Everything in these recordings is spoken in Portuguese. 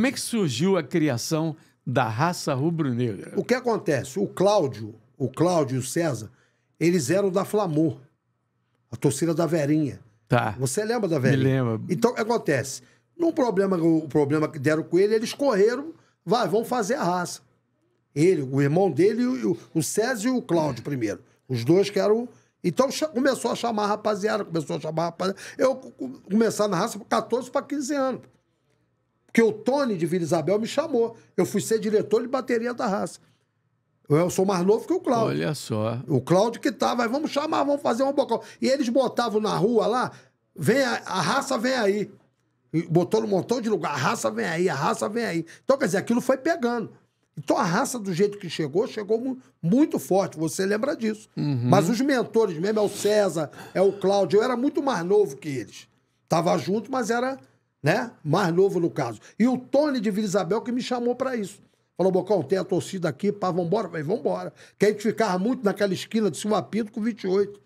Como é que surgiu a criação da raça rubro-negra? O que acontece? O Cláudio, o Cláudio e o César, eles eram da Flamor, a torcida da Verinha. Tá. Você lembra da Verinha? Me lembro. Então, o que acontece? Num problema, o problema que deram com ele, eles correram, vai, vão fazer a raça. Ele, o irmão dele, o, o César e o Cláudio primeiro. Os dois que eram então começou a chamar rapaziada, começou a chamar rapaziada. Eu comecei na raça com 14 para 15 anos. Porque o Tony de Vila Isabel me chamou. Eu fui ser diretor de bateria da raça. Eu sou mais novo que o Cláudio. Olha só. O Cláudio que tava, tá, vamos chamar, vamos fazer um bocal. E eles botavam na rua lá, vem a, a raça vem aí. botou num montão de lugar, a raça vem aí, a raça vem aí. Então, quer dizer, aquilo foi pegando. Então a raça, do jeito que chegou, chegou muito forte, você lembra disso. Uhum. Mas os mentores mesmo, é o César, é o Cláudio, eu era muito mais novo que eles. Tava junto, mas era né? Mais novo no caso. E o Tony de Vila Isabel que me chamou para isso. Falou, Bocão, tem a torcida aqui, pá, vambora, Falei, vambora. Que a gente ficava muito naquela esquina de Silva Pinto com 28.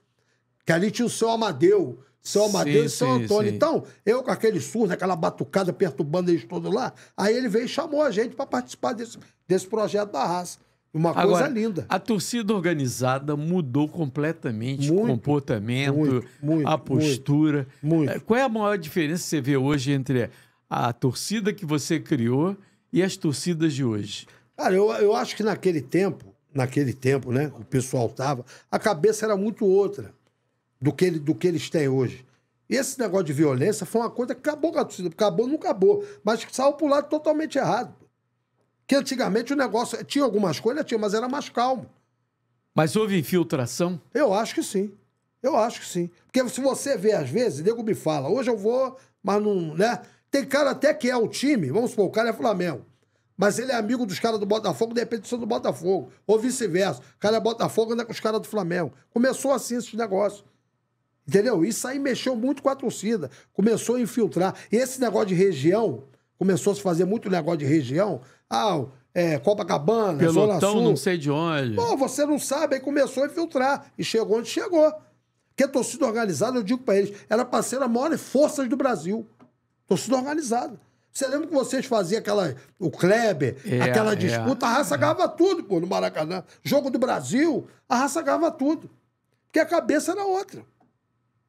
Que ali tinha o seu Amadeu, seu Amadeu sim, e seu sim, Antônio. Sim. Então, eu com aquele surdo, aquela batucada perturbando eles todos lá, aí ele veio e chamou a gente para participar desse, desse projeto da raça. Uma Agora, coisa linda. A torcida organizada mudou completamente muito, o comportamento, muito, muito, a postura. É, qual é a maior diferença que você vê hoje entre a torcida que você criou e as torcidas de hoje? Cara, eu, eu acho que naquele tempo, naquele tempo, né, o pessoal tava, a cabeça era muito outra do que, ele, do que eles têm hoje. Esse negócio de violência foi uma coisa que acabou com a torcida. Acabou, não acabou. Mas saiu pro lado totalmente errado. Que antigamente o negócio tinha algumas coisas, tinha, mas era mais calmo. Mas houve infiltração? Eu acho que sim. Eu acho que sim. Porque se você vê, às vezes, nego me fala, hoje eu vou, mas não, né? Tem cara até que é o time, vamos supor, o cara é Flamengo. Mas ele é amigo dos caras do Botafogo, de repente do Botafogo. Ou vice-versa. O cara é Botafogo, anda com os caras do Flamengo. Começou assim esse negócio. Entendeu? Isso aí mexeu muito com a torcida. Começou a infiltrar. E esse negócio de região, começou a se fazer muito negócio de região. Ah, é, Copacabana, Pelotão, Zona Sul. não sei de onde. Pô, você não sabe, aí começou a infiltrar. E chegou onde chegou. Porque a torcida organizada, eu digo para eles, era pra ser a maior força do Brasil. Torcida organizada. Você lembra que vocês faziam aquela. O Kleber, é, aquela é. disputa, é, a raça é. ganhava tudo, pô, no Maracanã. Jogo do Brasil, a raça ganhava tudo. Porque a cabeça era outra.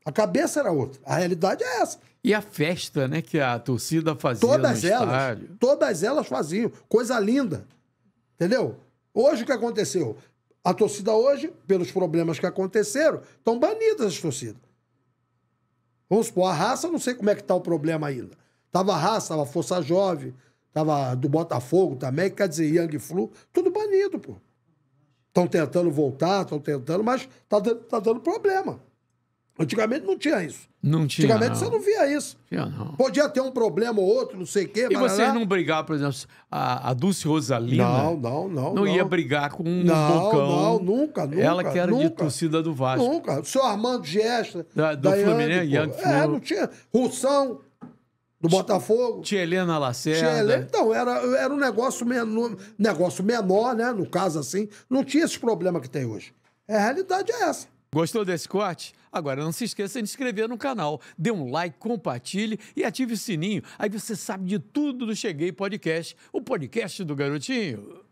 A cabeça era outra. A realidade é essa. E a festa, né, que a torcida fazia todas no elas, estádio. Todas elas faziam. Coisa linda. Entendeu? Hoje o que aconteceu? A torcida hoje, pelos problemas que aconteceram, estão banidas as torcidas. Vamos supor, a raça, não sei como é que está o problema ainda. Tava a raça, tava a Força Jovem, tava do Botafogo também, quer dizer, Yang Flu, tudo banido, pô. Estão tentando voltar, estão tentando, mas tá, tá dando problema. Antigamente não tinha isso. Não tinha. Antigamente não. você não via isso. Tinha, não. Podia ter um problema ou outro, não sei o quê. E vocês não brigavam, por exemplo, a, a Dulce Rosalina. Não, não, não. Não, ia brigar com um não, bocão. Não, nunca, nunca. Ela que era nunca, de torcida do Vasco. Nunca. O seu Armando Giesta. Da, do Daiane, Fluminense, É, não tinha. Russão, do Botafogo. Tia Helena Lacerda. Tia Helena, então, era, era um negócio, menor, negócio menor, né? No caso assim. Não tinha esse problema que tem hoje. A realidade é essa. Gostou desse corte? Agora não se esqueça de inscrever no canal, dê um like, compartilhe e ative o sininho. Aí você sabe de tudo do Cheguei Podcast, o podcast do garotinho.